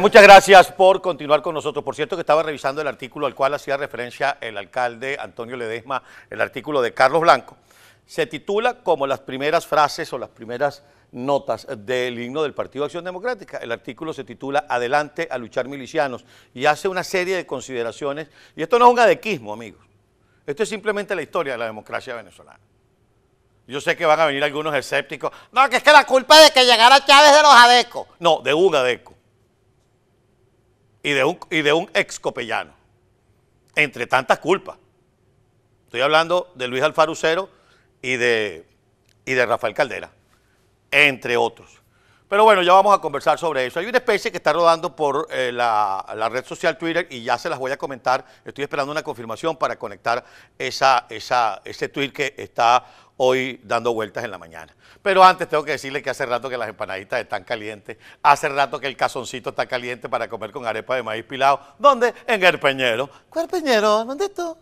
muchas gracias por continuar con nosotros. Por cierto, que estaba revisando el artículo al cual hacía referencia el alcalde Antonio Ledesma, el artículo de Carlos Blanco. Se titula como las primeras frases o las primeras notas del himno del Partido Acción Democrática. El artículo se titula Adelante a luchar milicianos y hace una serie de consideraciones. Y esto no es un adequismo, amigos. Esto es simplemente la historia de la democracia venezolana. Yo sé que van a venir algunos escépticos. No, que es que la culpa es de que llegara Chávez de los adecos. No, de un adeco y de un, ex copellano, entre tantas culpas. Estoy hablando de Luis Alfarucero y de, y de Rafael Caldera, entre otros. Pero bueno, ya vamos a conversar sobre eso. Hay una especie que está rodando por eh, la, red social Twitter y ya se las voy a comentar. Estoy esperando una confirmación para conectar esa, esa, ese tweet que está hoy dando vueltas en la mañana. Pero antes tengo que decirle que hace rato que las empanaditas están calientes, hace rato que el cazoncito está caliente para comer con arepa de maíz pilado. ¿Dónde? En el Peñero. ¿Cuál Peñero? ¿Dónde está?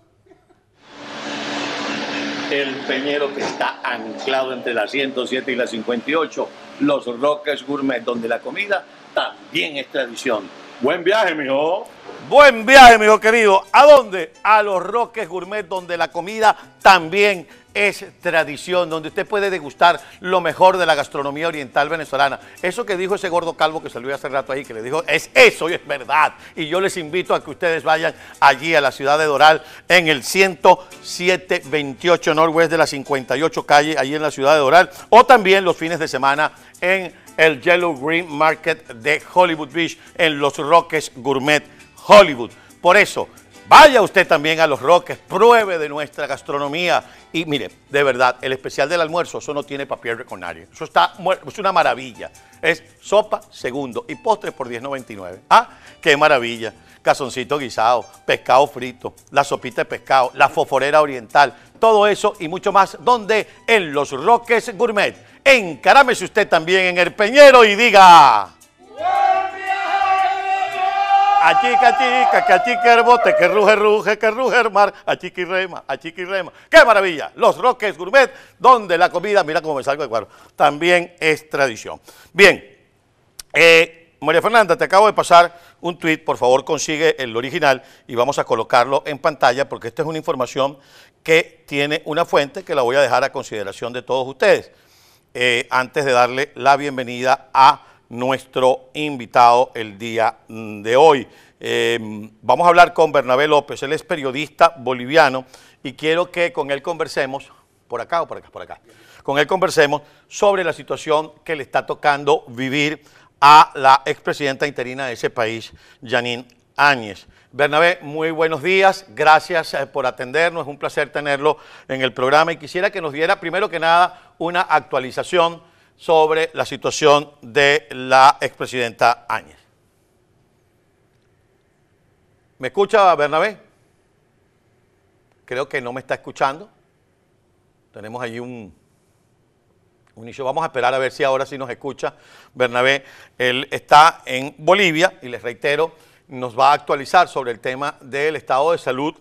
El Peñero que está anclado entre la 107 y la 58, los Roques Gourmet, donde la comida también es tradición Buen viaje, mijo. Buen viaje, mijo querido. ¿A dónde? A los Roques Gourmet, donde la comida también es tradición, donde usted puede degustar lo mejor de la gastronomía oriental venezolana. Eso que dijo ese gordo calvo que salió hace rato ahí, que le dijo, es eso y es verdad. Y yo les invito a que ustedes vayan allí a la ciudad de Doral, en el 10728 Norwest de la 58 calle, allí en la ciudad de Doral, o también los fines de semana en el Yellow Green Market de Hollywood Beach en Los Roques Gourmet Hollywood. Por eso, vaya usted también a Los Roques, pruebe de nuestra gastronomía y mire, de verdad, el especial del almuerzo, eso no tiene papel nadie. Eso está, es una maravilla. Es sopa segundo y postre por 10.99. Ah, qué maravilla. Cazoncito guisado, pescado frito, la sopita de pescado, la foforera oriental, todo eso y mucho más, donde en Los Roques Gourmet encarámese usted también en el peñero y diga... Achica, chica, que achique el que ruge, ruge, que ruge el mar, achique y rema, y rema. ¡Qué maravilla! Los Roques Gourmet, donde la comida, mira cómo me salgo de cuadro, también es tradición. Bien, eh, María Fernanda, te acabo de pasar un tuit, por favor consigue el original y vamos a colocarlo en pantalla porque esta es una información que tiene una fuente que la voy a dejar a consideración de todos ustedes. Eh, antes de darle la bienvenida a nuestro invitado el día mm, de hoy. Eh, vamos a hablar con Bernabé López, él es periodista boliviano y quiero que con él conversemos, por acá o por acá, por acá, con él conversemos sobre la situación que le está tocando vivir a la expresidenta interina de ese país, Janine Áñez. Bernabé, muy buenos días, gracias eh, por atendernos, es un placer tenerlo en el programa y quisiera que nos diera primero que nada una actualización sobre la situación de la expresidenta Áñez. ¿Me escucha Bernabé? Creo que no me está escuchando. Tenemos ahí un, un Vamos a esperar a ver si ahora sí nos escucha Bernabé. Él está en Bolivia y les reitero, nos va a actualizar sobre el tema del estado de salud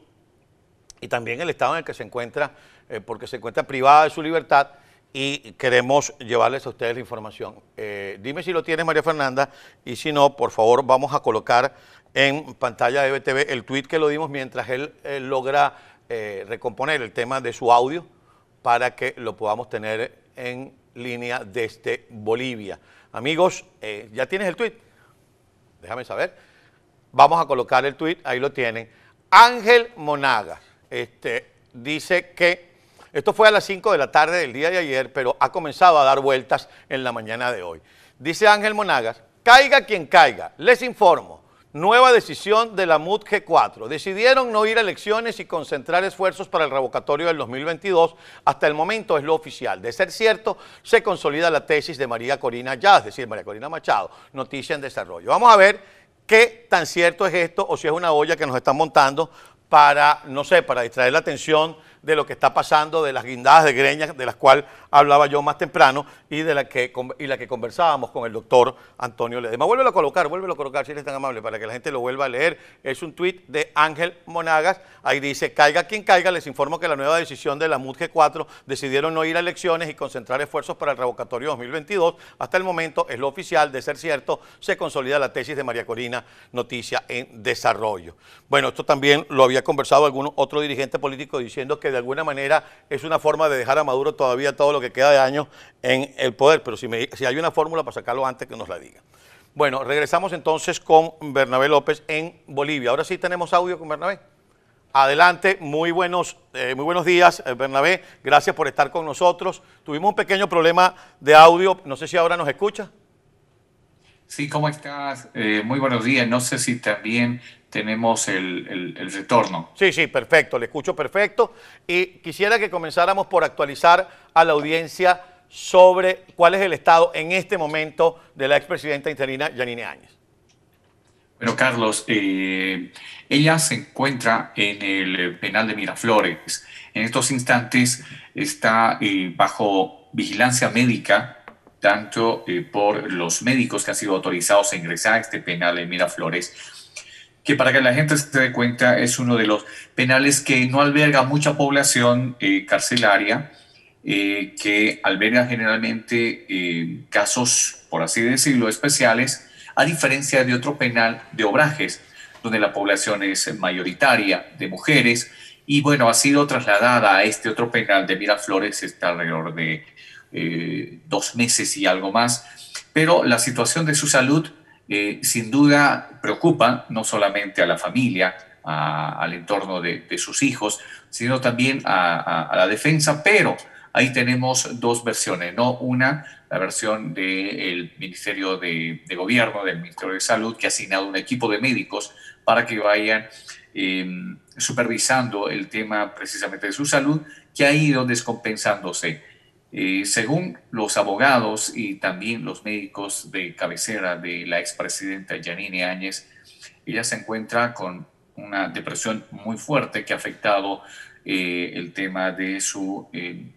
y también el estado en el que se encuentra, eh, porque se encuentra privada de su libertad y queremos llevarles a ustedes la información. Eh, dime si lo tiene María Fernanda y si no, por favor, vamos a colocar en pantalla de BTV el tweet que lo dimos mientras él, eh, logra eh, recomponer el tema de su audio para que lo podamos tener en línea desde Bolivia. Amigos, ¿ya tienes el tweet? Déjame saber. Vamos a colocar el tweet, ahí lo tienen. Ángel Monaga este, dice que esto fue a las 5 de la tarde del día de ayer, pero ha comenzado a dar vueltas en la mañana de hoy. Dice Ángel Monagas, caiga quien caiga, les informo, nueva decisión de la MUD G4. Decidieron no ir a elecciones y concentrar esfuerzos para el revocatorio del 2022. Hasta el momento es lo oficial. De ser cierto, se consolida la tesis de María Corina Ya, es decir, María Corina Machado, noticia en desarrollo. Vamos a ver qué tan cierto es esto o si es una olla que nos están montando para, no sé, para distraer la atención de lo que está pasando, de las guindadas de greñas de las cuales hablaba yo más temprano y de la que, la que conversábamos con el doctor Antonio Ledema. Vuélvelo a colocar, vuelve a colocar si eres tan amable para que la gente lo vuelva a leer. Es un tuit de Ángel Monagas, ahí dice, caiga quien caiga, les informo que la nueva decisión de la MUD 4 decidieron no ir a elecciones y concentrar esfuerzos para el revocatorio 2022. Hasta el momento es lo oficial, de ser cierto, se consolida la tesis de María Corina Noticia en Desarrollo. Bueno, esto también lo había conversado algún otro dirigente político diciendo que de alguna manera es una forma de dejar a Maduro todavía todo lo que queda de año en el poder, pero si, si hay una fórmula para sacarlo antes que nos la diga. Bueno, regresamos entonces con Bernabé López en Bolivia. Ahora sí tenemos audio con Bernabé. Adelante, muy buenos, eh, muy buenos días, eh, Bernabé. Gracias por estar con nosotros. Tuvimos un pequeño problema de audio, no sé si ahora nos escucha. Sí, ¿cómo estás? Eh, muy buenos días. No sé si también tenemos el, retorno. Sí, sí, perfecto, le escucho perfecto. Y quisiera que comenzáramos por actualizar a la audiencia sobre cuál es el estado en este momento de la expresidenta interina Yanine Áñez. Bueno, Carlos, eh, ella se encuentra en el penal de Miraflores. En estos instantes está eh, bajo vigilancia médica tanto eh, por los médicos que han sido autorizados a ingresar a este penal de Miraflores, que para que la gente se dé cuenta es uno de los penales que no alberga mucha población eh, carcelaria, eh, que alberga generalmente casos, por así decirlo, especiales, a diferencia de otro penal de obrajes, donde la población es mayoritaria de mujeres, y bueno, ha sido trasladada a este otro penal de Miraflores, está alrededor de eh, dos meses y algo más, pero la situación de su salud eh, sin duda preocupa no solamente a la familia, al entorno de, sus hijos, sino también a, la defensa, pero ahí tenemos dos versiones, ¿no? Una, la versión del Ministerio de, Gobierno, del Ministerio de Salud, que ha asignado un equipo de médicos para que vayan em, supervisando el tema precisamente de su salud, que ha ido descompensándose eh, según los abogados y también los médicos de cabecera de la expresidenta Janine Áñez, ella se encuentra con una depresión muy fuerte que ha afectado eh, el tema de su, eh,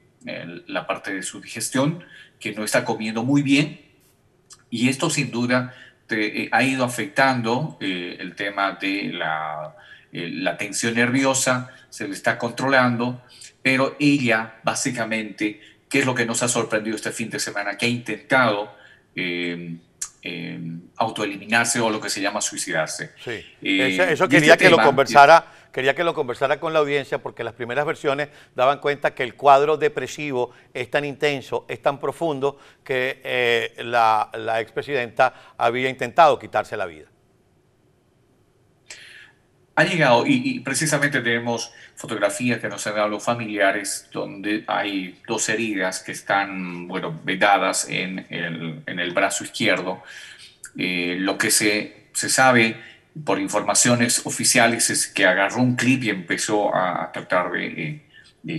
la parte de su digestión, que no está comiendo muy bien. Y esto sin duda te, ha ido afectando el tema de la, la tensión nerviosa, se le está controlando, pero ella básicamente qué es lo que nos ha sorprendido este fin de semana, que ha intentado eh, eh autoeliminarse o lo que se llama suicidarse. Sí. Eh, eso, este quería que lo conversara. Quería que lo conversara con la audiencia porque las primeras versiones daban cuenta que el cuadro depresivo es tan intenso, es tan profundo, que eh, la, la expresidenta había intentado quitarse la vida ha llegado y, precisamente tenemos fotografías que nos han dado los familiares donde hay dos heridas que están, bueno, vedadas en el, brazo izquierdo. Eh, lo que se, sabe por informaciones oficiales es que agarró un clip y empezó a, tratar de,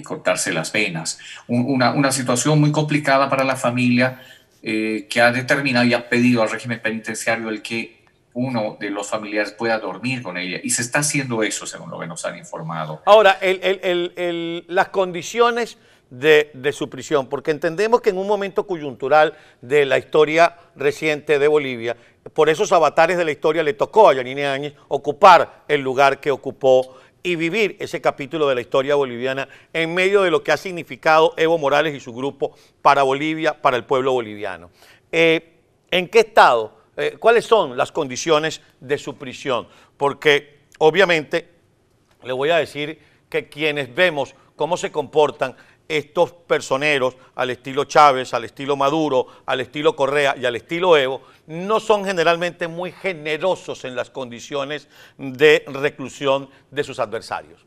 cortarse las venas. una, situación muy complicada para la familia. Eh, que ha determinado y ha pedido al régimen penitenciario el que uno de los familiares pueda dormir con ella. Y se está haciendo eso, según lo que nos han informado. Ahora, las condiciones de, su prisión, porque entendemos que en un momento coyuntural de la historia reciente de Bolivia, por esos avatares de la historia le tocó a Yanine Áñez ocupar el lugar que ocupó y vivir ese capítulo de la historia boliviana en medio de lo que ha significado Evo Morales y su grupo para Bolivia, para el pueblo boliviano. Eh, ¿En qué estado eh, cuáles son las condiciones de su prisión, porque obviamente le voy a decir que quienes vemos cómo se comportan estos personeros al estilo Chávez, al estilo Maduro, al estilo Correa y al estilo Evo, no son generalmente muy generosos en las condiciones de reclusión de sus adversarios.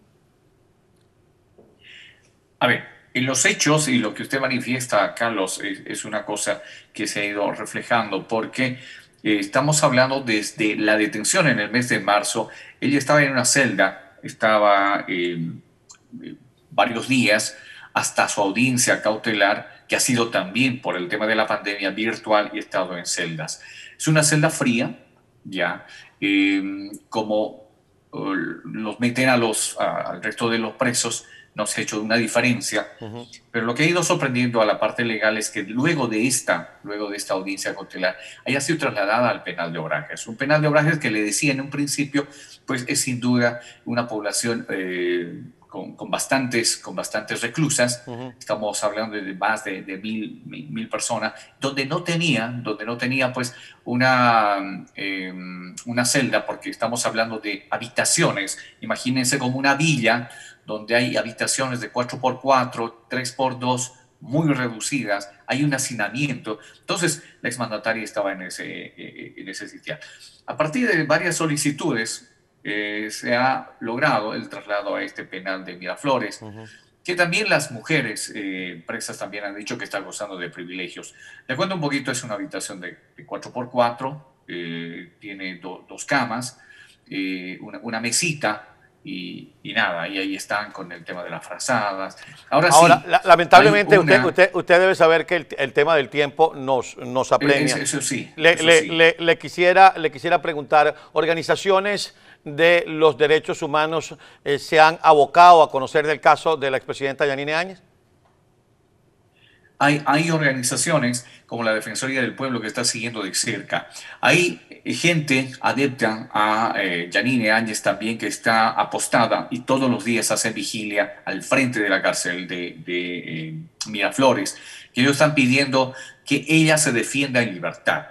A ver, en los hechos y lo que usted manifiesta, Carlos, es, es una cosa que se ha ido reflejando, porque eh, estamos hablando desde la detención en el mes de marzo. Ella estaba en una celda, estaba em, eh, varios días hasta su audiencia cautelar, que ha sido también por el tema de la pandemia virtual y estado en celdas. Es una celda fría, ya, em, como eh, los meten a los, al resto de los presos, nos ha hecho una diferencia. Pero lo que ha ido sorprendiendo a la parte legal es que luego de esta, luego de esta audiencia cautelar, haya sido trasladada al penal de Obrajes. Un penal de Obrajes que le decía en un principio, pues es sin duda una población eh, con, bastantes, con bastantes reclusas, estamos hablando de más de, mil, mil, personas, donde no tenía, donde no tenía pues una, em, una celda, porque estamos hablando de habitaciones, imagínense como una villa donde hay habitaciones de 4x4, 3x2, muy reducidas, hay un hacinamiento. Entonces, la exmandataria estaba en ese, eh, eh, en ese sitio A partir de varias solicitudes, eh, se ha logrado el traslado a este penal de Miraflores. que también las mujeres eh, presas también han dicho que están gozando de privilegios. Le cuento un poquito, es una habitación de, 4x4, eh, tiene dos camas, una, mesita y, nada, y ahí están con el tema de las frazadas. Ahora, lamentablemente usted, debe saber que el, tema del tiempo nos, nos apremia. eso sí. Le, quisiera, le quisiera preguntar, organizaciones de los Derechos Humanos eh, se han abocado a conocer del caso de la expresidenta Yanine Áñez? Hay, organizaciones como la Defensoría del Pueblo que está siguiendo de cerca. Hay gente adepta a eh, Yanine Áñez también que está apostada y todos los días hace vigilia al frente de la cárcel de, eh, Miraflores, que ellos están pidiendo que ella se defienda en libertad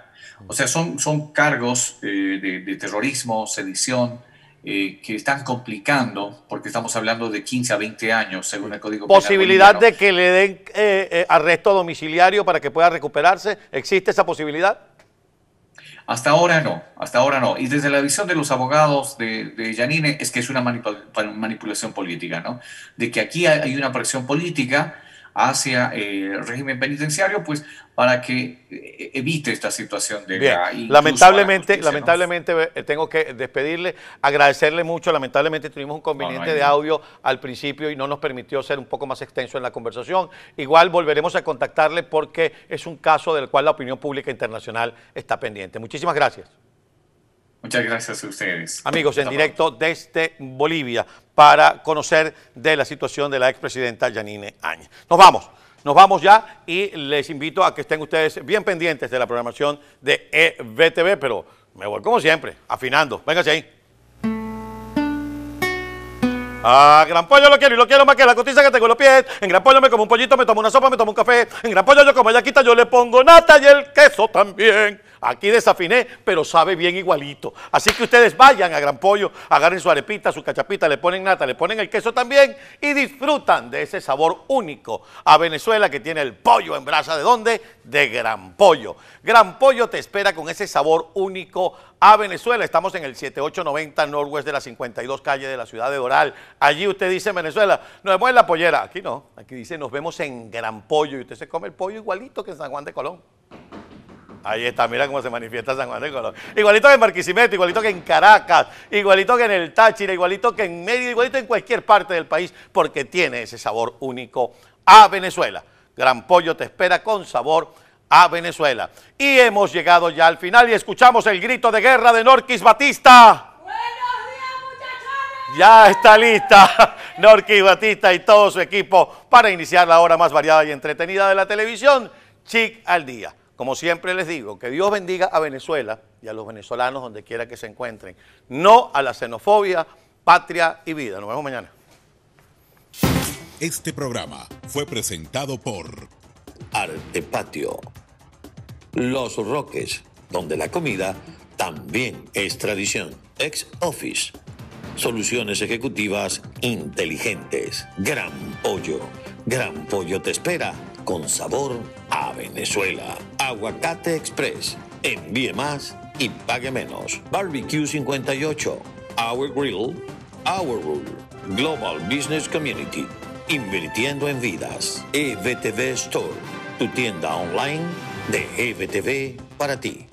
o sea, son, son cargos eh, de, terrorismo, sedición, eh, que están complicando, porque estamos hablando de 15 a 20 años, según el Código Posibilidad de que le den eh, arresto domiciliario para que pueda recuperarse, ¿existe esa posibilidad? Hasta ahora no, hasta ahora no. Y desde la visión de los abogados de, Yanine es que es una manipulación política, ¿no? De que aquí hay una presión política hacia el eh, régimen penitenciario, pues para que eh, evite esta situación de... La, lamentablemente, lamentablemente eh, tengo que despedirle, agradecerle mucho, lamentablemente tuvimos un conveniente de audio al principio y no nos permitió ser un poco más extenso en la conversación. Igual volveremos a contactarle porque es un caso del cual la opinión pública internacional está pendiente. Muchísimas gracias. Muchas gracias a ustedes. Amigos, en directo desde Bolivia para conocer de la situación de la expresidenta Yanine Áñez. Nos vamos. Nos vamos ya y les invito a que estén ustedes bien pendientes de la programación de EBTV, pero me voy como siempre, afinando. Venga ahí. Ah, Gran Pollo lo quiero y lo quiero más que la cotiza que tengo en los pies. En Gran Pollo me como un pollito, me tomo una sopa, me tomo un café. En Gran Pollo yo como yaquita, yo le pongo nata y el queso también. Aquí desafiné, pero sabe bien igualito. Así que ustedes vayan a Gran Pollo, agarren su arepita, su cachapita, le ponen nata, le ponen el queso también y disfrutan de ese sabor único a Venezuela que tiene el pollo en brasa. ¿De dónde? De Gran Pollo. Gran Pollo te espera con ese sabor único a Venezuela. Estamos en el 7890 Norwest de la 52 calle de la ciudad de oral Allí usted dice Venezuela, nos vemos en la pollera. Aquí no, aquí dice nos vemos en Gran Pollo y usted se come el pollo igualito que en San Juan de Colón. Ahí está, mira cómo se manifiesta San Juan de Colón. Igualito que en Marquisimeto, igualito que en Caracas, igualito que en el Táchira, igualito que en Medio igualito en cualquier parte del país, porque tiene ese sabor único a Venezuela. Gran Pollo te espera con sabor a Venezuela. Y hemos llegado ya al final y escuchamos el grito de guerra de Norquis Batista. ¡Buenos días, muchachones! Ya está lista Norquis Batista y todo su equipo para iniciar la hora más variada y entretenida de la televisión, Chic al Día. Como siempre les digo, que Dios bendiga a Venezuela y a los venezolanos donde quiera que se encuentren. No a la xenofobia, patria y vida. Nos vemos mañana. Este programa fue presentado por Arte Patio. Los Roques, donde la comida también es tradición. Ex Office. Soluciones ejecutivas inteligentes. Gran Pollo. Gran Pollo te espera con sabor a Venezuela. Aguacate Express. Envíe más y pague menos. Barbecue 58. Our Grill. Our Rule. Global Business Community. Invirtiendo en vidas. EVTV Store. Tu tienda online de EVTV para ti.